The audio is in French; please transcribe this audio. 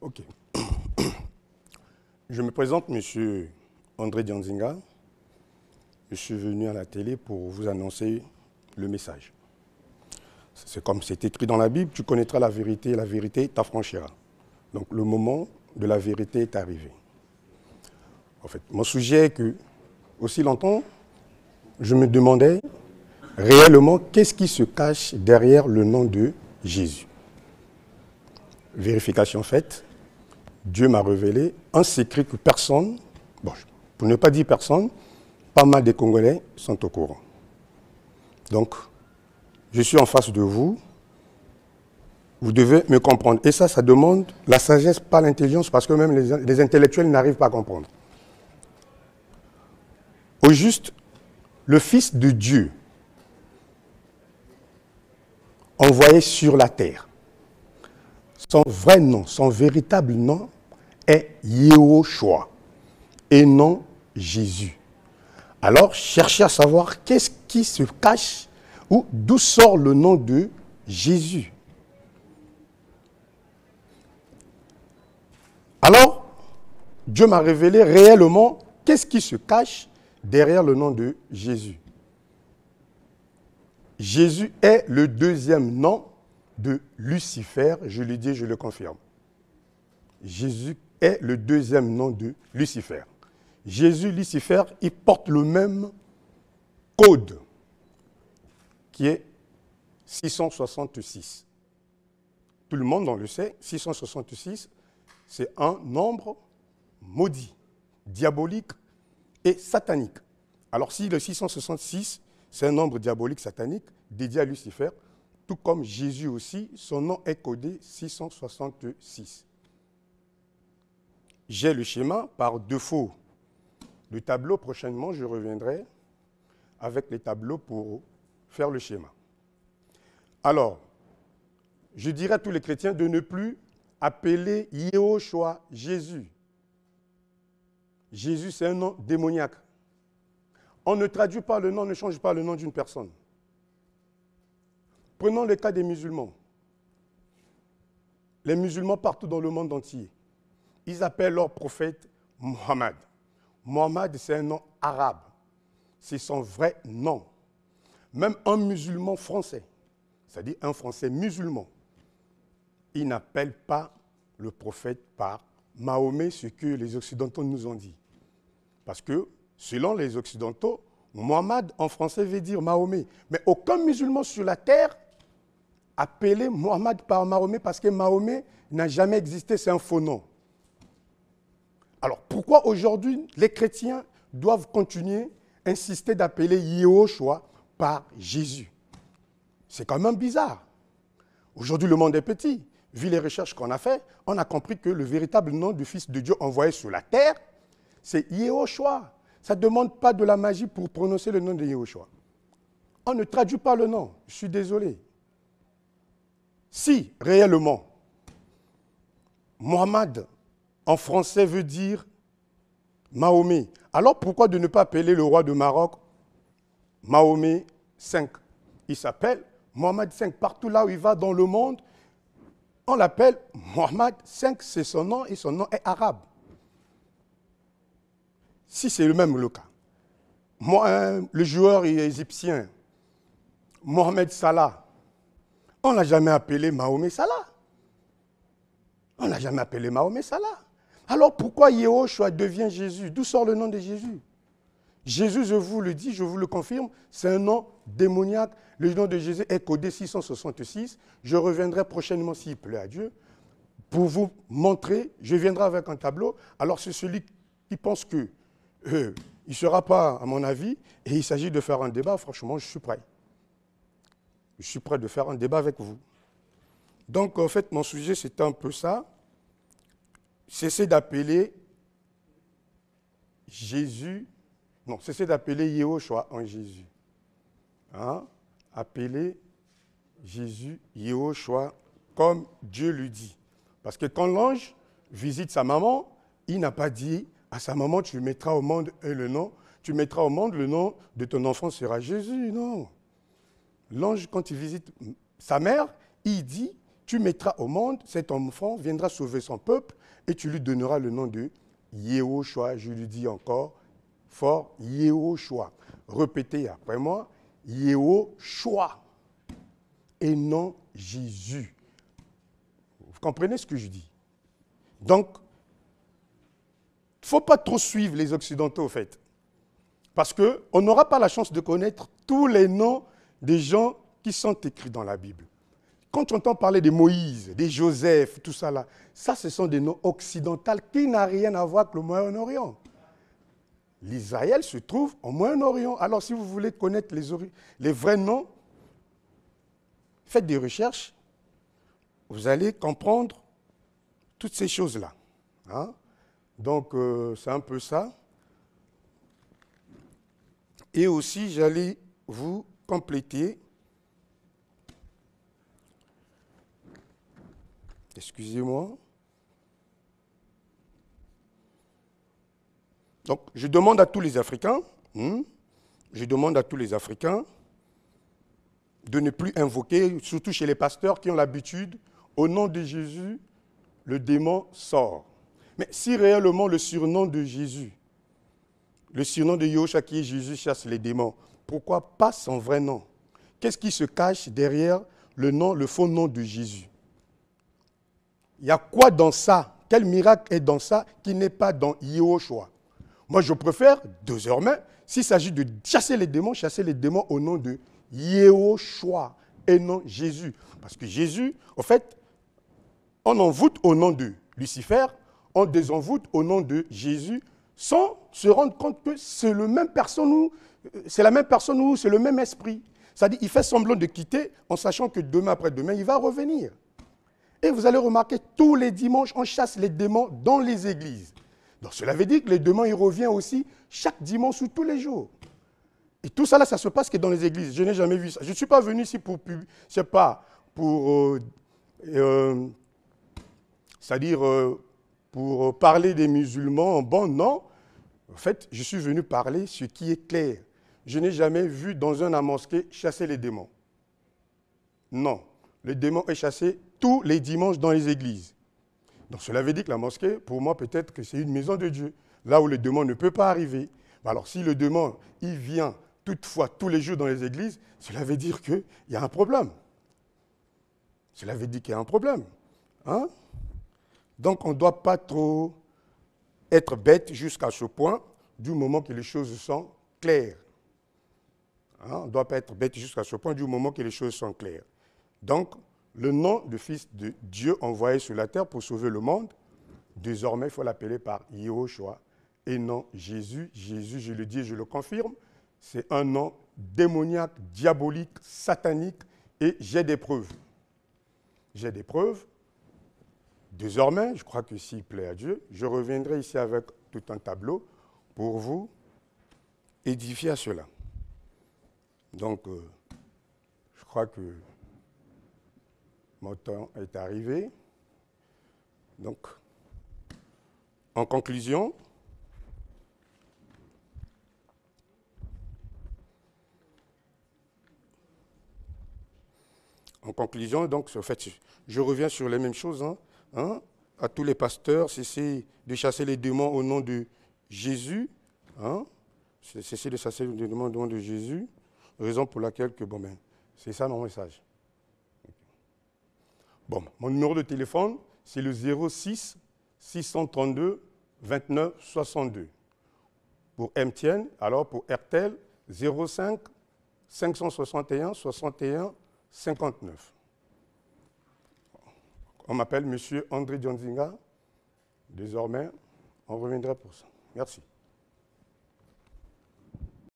Ok. Je me présente, monsieur André Dianzinga. Je suis venu à la télé pour vous annoncer le message. C'est comme c'est écrit dans la Bible, tu connaîtras la vérité, la vérité t'affranchira. Donc le moment de la vérité est arrivé. En fait, mon sujet est que, aussi longtemps, je me demandais réellement qu'est-ce qui se cache derrière le nom de Jésus. Vérification faite, Dieu m'a révélé un secret que personne, bon, pour ne pas dire personne, pas mal des Congolais sont au courant. Donc, je suis en face de vous, vous devez me comprendre. Et ça, ça demande la sagesse, pas l'intelligence, parce que même les, les intellectuels n'arrivent pas à comprendre. Au juste, le Fils de Dieu, envoyé sur la terre, son vrai nom, son véritable nom, est Yehoshua et non Jésus. Alors, cherchez à savoir qu'est-ce qui se cache ou d'où sort le nom de Jésus. Alors, Dieu m'a révélé réellement qu'est-ce qui se cache derrière le nom de Jésus. Jésus est le deuxième nom de Lucifer, je le dis, je le confirme. Jésus est le deuxième nom de Lucifer. Jésus, Lucifer, il porte le même code qui est 666. Tout le monde, on le sait, 666, c'est un nombre maudit, diabolique et satanique. Alors si le 666, c'est un nombre diabolique satanique dédié à Lucifer, tout comme Jésus aussi, son nom est codé 666. J'ai le schéma par défaut. Le tableau, prochainement, je reviendrai avec les tableaux pour faire le schéma. Alors, je dirais à tous les chrétiens de ne plus appeler Yehoshua Jésus. Jésus, c'est un nom démoniaque. On ne traduit pas le nom, on ne change pas le nom d'une personne. Prenons le cas des musulmans. Les musulmans partout dans le monde entier. Ils appellent leur prophète Mohammed. Mohammed, c'est un nom arabe. C'est son vrai nom. Même un musulman français, c'est-à-dire un français musulman, il n'appelle pas le prophète par Mahomet, ce que les Occidentaux nous ont dit. Parce que, selon les Occidentaux, Mohammed en français veut dire Mahomet. Mais aucun musulman sur la terre appelait Mohammed par Mahomet parce que Mahomet n'a jamais existé, c'est un faux nom. Alors pourquoi aujourd'hui les chrétiens doivent continuer à insister d'appeler Yehoshua par Jésus C'est quand même bizarre. Aujourd'hui le monde est petit. Vu les recherches qu'on a faites, on a compris que le véritable nom du Fils de Dieu envoyé sur la terre, c'est Yehoshua. Ça ne demande pas de la magie pour prononcer le nom de Yehoshua. On ne traduit pas le nom. Je suis désolé. Si réellement Mohammed en français veut dire Mahomet. Alors pourquoi de ne pas appeler le roi de Maroc Mahomet V Il s'appelle Mohamed V. Partout là où il va dans le monde, on l'appelle Mohamed V, c'est son nom et son nom est arabe. Si c'est le même le cas. Hein, le joueur égyptien, Mohamed Salah, on n'a jamais appelé Mahomet Salah. On n'a jamais appelé Mahomet Salah. Alors pourquoi Yehoshua devient Jésus D'où sort le nom de Jésus Jésus, je vous le dis, je vous le confirme, c'est un nom démoniaque. Le nom de Jésus est codé 666. Je reviendrai prochainement, s'il plaît à Dieu, pour vous montrer. Je viendrai avec un tableau. Alors c'est celui qui pense que euh, il ne sera pas, à mon avis, et il s'agit de faire un débat. Franchement, je suis prêt. Je suis prêt de faire un débat avec vous. Donc en fait, mon sujet, c'était un peu ça cessez d'appeler Jésus, non, cessez d'appeler Yehoshua en Jésus. Hein? Appelez Jésus Yehoshua comme Dieu lui dit. Parce que quand l'ange visite sa maman, il n'a pas dit à sa maman, tu mettras au monde le nom, tu mettras au monde le nom de ton enfant sera Jésus. Non. L'ange, quand il visite sa mère, il dit, tu mettras au monde, cet enfant viendra sauver son peuple et tu lui donneras le nom de Yehoshua. Je lui dis encore fort, Yehoshua. Répétez après moi, Yehoshua et non Jésus. Vous comprenez ce que je dis Donc, il ne faut pas trop suivre les Occidentaux, au fait. Parce qu'on n'aura pas la chance de connaître tous les noms des gens qui sont écrits dans la Bible. Quand on entend parler de Moïse, de Joseph, tout ça là, ça ce sont des noms occidentaux qui n'ont rien à voir avec le Moyen-Orient. L'Israël se trouve au Moyen-Orient. Alors si vous voulez connaître les, vrais noms, faites des recherches, vous allez comprendre toutes ces choses-là. Hein. Donc euh, c'est un peu ça. Et aussi, j'allais vous compléter Excusez-moi. Donc, je demande à tous les Africains, hmm, je demande à tous les Africains de ne plus invoquer, surtout chez les pasteurs qui ont l'habitude, au nom de Jésus, le démon sort. Mais si réellement le surnom de Jésus, le surnom de Yosha qui est Jésus chasse les démons, pourquoi pas son vrai nom Qu'est-ce qui se cache derrière le nom, le faux nom de Jésus il y a quoi dans ça Quel miracle est dans ça qui n'est pas dans Yehoshua Moi, je préfère, désormais, s'il s'agit de chasser les démons, chasser les démons au nom de Yehoshua et non Jésus. Parce que Jésus, en fait, on envoûte au nom de Lucifer, on désenvoûte au nom de Jésus, sans se rendre compte que c'est le même personne euh, c'est la même personne ou c'est le même esprit. C'est-à-dire, il fait semblant de quitter en sachant que demain après demain, il va revenir. Et vous allez remarquer, tous les dimanches, on chasse les démons dans les églises. Donc cela veut dire que les démons, ils reviennent aussi chaque dimanche ou tous les jours. Et tout ça, là, ça se passe que dans les églises. Je n'ai jamais vu ça. Je ne suis pas venu ici pour, je pas, pour, euh, euh, c'est-à-dire euh, pour parler des musulmans. Bon, non. En fait, je suis venu parler ce qui est clair. Je n'ai jamais vu dans un mosquée chasser les démons. Non. Le démon est chassé tous les dimanches dans les églises. Donc cela veut dire que la mosquée, pour moi, peut-être que c'est une maison de Dieu, là où le démon ne peut pas arriver. Alors si le démon, il vient toutefois tous les jours dans les églises, cela veut dire qu'il y a un problème. Cela veut dire qu'il y a un problème. Hein? Donc on ne doit pas trop être bête jusqu'à ce point, du moment que les choses sont claires. Hein? on ne doit pas être bête jusqu'à ce point, du moment que les choses sont claires. Donc, le nom du Fils de Dieu envoyé sur la terre pour sauver le monde, désormais il faut l'appeler par Yéhoshua. et non Jésus. Jésus, je le dis et je le confirme, c'est un nom démoniaque, diabolique, satanique et j'ai des preuves. J'ai des preuves. Désormais, je crois que s'il plaît à Dieu, je reviendrai ici avec tout un tableau pour vous édifier à cela. Donc, euh, je crois que mon temps est arrivé. Donc, en conclusion, en conclusion, donc, en fait, je reviens sur les mêmes choses. Hein, hein, à tous les pasteurs, cesser de chasser les démons au nom de Jésus. Hein, de chasser les démons au nom de Jésus. Raison pour laquelle que, bon, ben, c'est ça mon message. Bon, mon numéro de téléphone, c'est le 06 632 29 62. Pour MTN, alors pour RTL, 05 561 61 59. On m'appelle Monsieur André Dionzinga. Désormais, on reviendra pour ça. Merci.